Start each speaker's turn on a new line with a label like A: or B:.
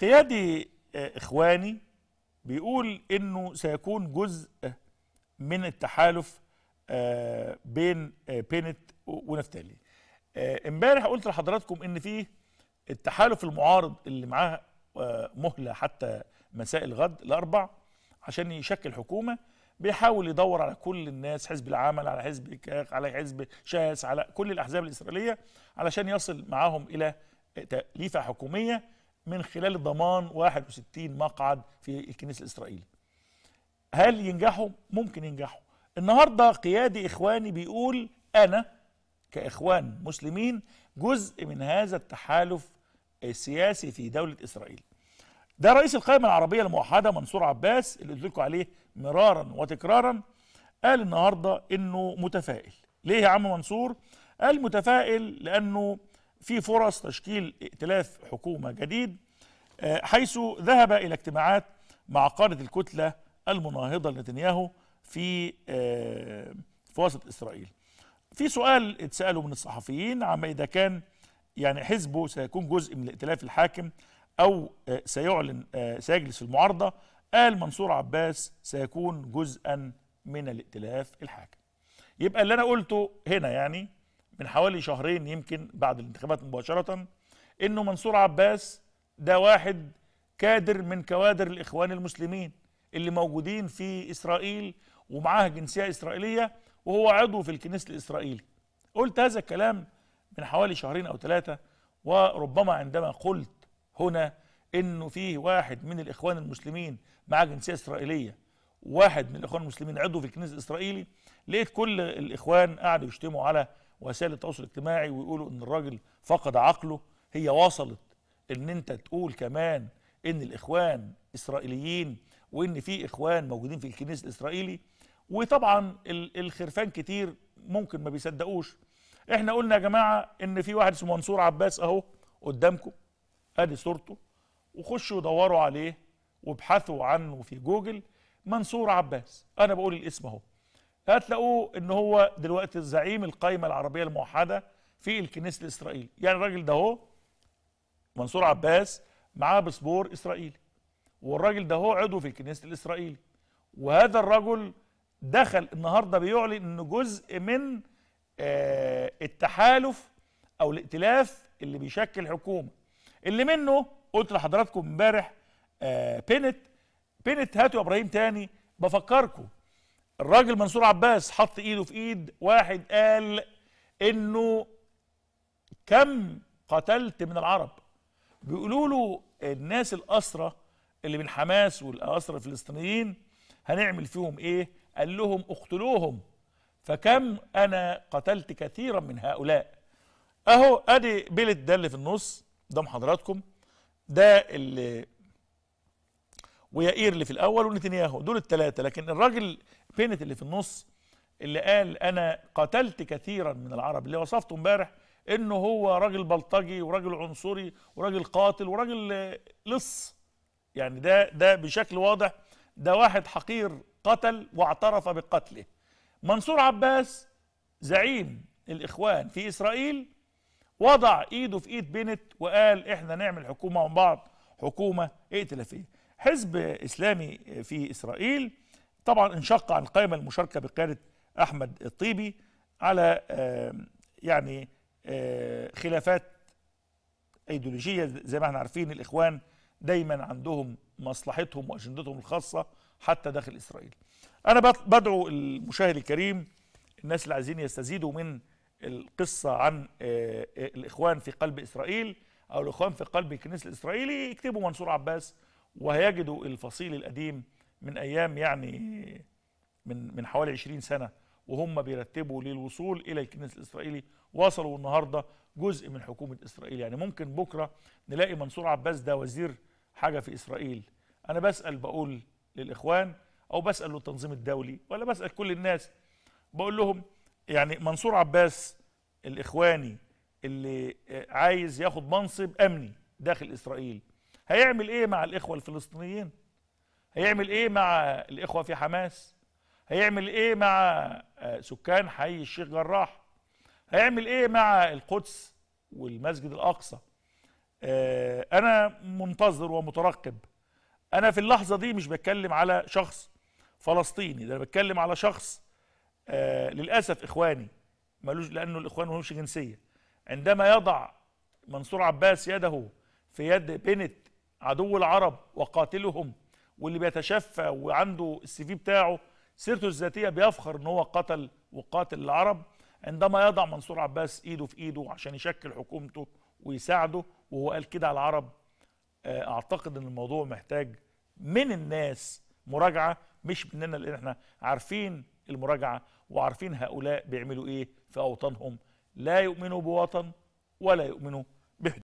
A: قيادي آه، إخواني بيقول أنه سيكون جزء من التحالف آه، بين آه، بينت ونفتالي امبارح قلت لحضراتكم ان في التحالف المعارض اللي معاه مهله حتى مساء الغد الاربع عشان يشكل حكومه بيحاول يدور على كل الناس حزب العمل على حزب كاخ على حزب شاس على كل الاحزاب الاسرائيليه علشان يصل معاهم الى تأليفه حكوميه من خلال ضمان 61 مقعد في الكنيسة الإسرائيلي هل ينجحوا؟ ممكن ينجحوا النهاردة قيادي إخواني بيقول أنا كإخوان مسلمين جزء من هذا التحالف السياسي في دولة إسرائيل ده رئيس القائمة العربية الموحدة منصور عباس اللي قلت لكم عليه مرارا وتكرارا قال النهاردة إنه متفائل ليه يا عم منصور؟ قال متفائل لأنه في فرص تشكيل ائتلاف حكومة جديد آه، حيث ذهب إلى اجتماعات مع قادة الكتلة المناهضة لنتنياهو في آه، في وسط إسرائيل في سؤال اتسأله من الصحفيين عما إذا كان يعني حزبه سيكون جزء من الائتلاف الحاكم أو آه، سيعلن سيجلس في المعارضة قال منصور عباس سيكون جزءا من الائتلاف الحاكم يبقى اللي أنا قلته هنا يعني من حوالي شهرين يمكن بعد الانتخابات مباشرة انه منصور عباس ده واحد كادر من كوادر الاخوان المسلمين اللي موجودين في اسرائيل ومعاه جنسية اسرائيلية وهو عضو في الكنيسة الاسرائيلي قلت هذا الكلام من حوالي شهرين او ثلاثة وربما عندما قلت هنا انه فيه واحد من الاخوان المسلمين معاه جنسية اسرائيلية واحد من الاخوان المسلمين عضو في الكنيسة الاسرائيلي لقيت كل الاخوان قعدوا يشتموا على وسائل التواصل الاجتماعي ويقولوا ان الراجل فقد عقله هي وصلت ان انت تقول كمان ان الاخوان اسرائيليين وان في اخوان موجودين في الكنيسه الاسرائيلي وطبعا الخرفان كتير ممكن ما بيصدقوش احنا قلنا يا جماعه ان في واحد اسمه منصور عباس اهو قدامكم ادي صورته وخشوا دوروا عليه وابحثوا عنه في جوجل منصور عباس انا بقول الاسم اهو هتلاقوه ان هو دلوقتي زعيم القايمه العربيه الموحده في الكنيسه الاسرائيلي يعني الراجل ده هو منصور عباس معاه باسبور اسرائيلي والراجل ده هو عضو في الكنيسه الاسرائيلي وهذا الرجل دخل النهارده بيعلن انه جزء من آه التحالف او الائتلاف اللي بيشكل حكومه اللي منه قلت لحضراتكم امبارح آه بينت بينت هاتوا ابراهيم تاني بفكركم الراجل منصور عباس حط ايده في ايد واحد قال انه كم قتلت من العرب بيقولوا له الناس الاسرى اللي من حماس والاسرى الفلسطينيين هنعمل فيهم ايه قال لهم اقتلوهم فكم انا قتلت كثيرا من هؤلاء اهو ادي بلد ده اللي في النص قدام حضراتكم ده اللي ويائير اللي في الاول ونتنياهو دول الثلاثه لكن الراجل بينت اللي في النص اللي قال انا قتلت كثيرا من العرب اللي وصفته امبارح انه هو راجل بلطجي وراجل عنصري وراجل قاتل وراجل لص يعني ده ده بشكل واضح ده واحد حقير قتل واعترف بقتله منصور عباس زعيم الاخوان في اسرائيل وضع ايده في ايد بنت وقال احنا نعمل حكومه مع بعض حكومه ائتلافيه إيه حزب إسلامي في إسرائيل طبعا انشق عن القائمة المشاركة بقيادة أحمد الطيبي على يعني آه، خلافات ايديولوجية زي ما احنا عارفين الإخوان دايما عندهم مصلحتهم وأجندتهم الخاصة حتى داخل إسرائيل أنا بدعو المشاهد الكريم الناس اللي عايزين يستزيدوا من القصة عن آه، آه، الإخوان في قلب إسرائيل أو الإخوان في قلب الكنيسة الإسرائيلي يكتبوا منصور عباس وهيجدوا الفصيل القديم من ايام يعني من من حوالي 20 سنه وهم بيرتبوا للوصول الى الكنيس الاسرائيلي وصلوا النهارده جزء من حكومه اسرائيل يعني ممكن بكره نلاقي منصور عباس ده وزير حاجه في اسرائيل انا بسال بقول للاخوان او بسال للتنظيم الدولي ولا بسال كل الناس بقول لهم يعني منصور عباس الاخواني اللي عايز ياخد منصب امني داخل اسرائيل هيعمل ايه مع الاخوه الفلسطينيين هيعمل ايه مع الاخوه في حماس هيعمل ايه مع آه، سكان حي الشيخ جراح هيعمل ايه مع القدس والمسجد الاقصى آه، انا منتظر ومترقب انا في اللحظه دي مش بتكلم على شخص فلسطيني ده انا بتكلم على شخص آه، للاسف اخواني ملوش لانه الاخوان مالوش جنسيه عندما يضع منصور عباس يده في يد بنت عدو العرب وقاتلهم واللي بيتشفى وعنده السي في بتاعه سيرته الذاتيه بيفخر ان هو قتل وقاتل العرب عندما يضع منصور عباس ايده في ايده عشان يشكل حكومته ويساعده وهو قال كده على العرب آه، اعتقد ان الموضوع محتاج من الناس مراجعه مش مننا لان احنا عارفين المراجعه وعارفين هؤلاء بيعملوا ايه في اوطانهم لا يؤمنوا بوطن ولا يؤمنوا